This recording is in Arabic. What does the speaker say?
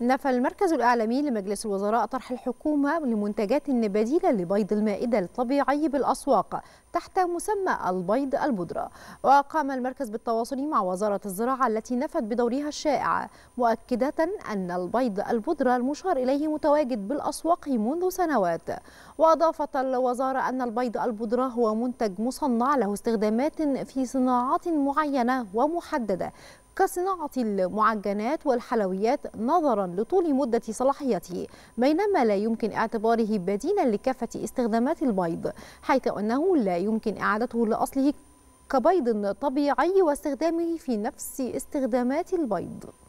نفى المركز الإعلامي لمجلس الوزراء طرح الحكومة لمنتجات بديلة لبيض المائدة الطبيعي بالأسواق تحت مسمى البيض البودرة وقام المركز بالتواصل مع وزارة الزراعة التي نفت بدورها الشائع مؤكدة أن البيض البودرة المشار إليه متواجد بالأسواق منذ سنوات وأضافت الوزارة أن البيض البودرة هو منتج مصنع له استخدامات في صناعات معينة ومحددة كصناعة المعجنات والحلويات نظرا لطول مدة صلاحيته بينما لا يمكن اعتباره بديلا لكافة استخدامات البيض حيث أنه لا يمكن إعادته لأصله كبيض طبيعي واستخدامه في نفس استخدامات البيض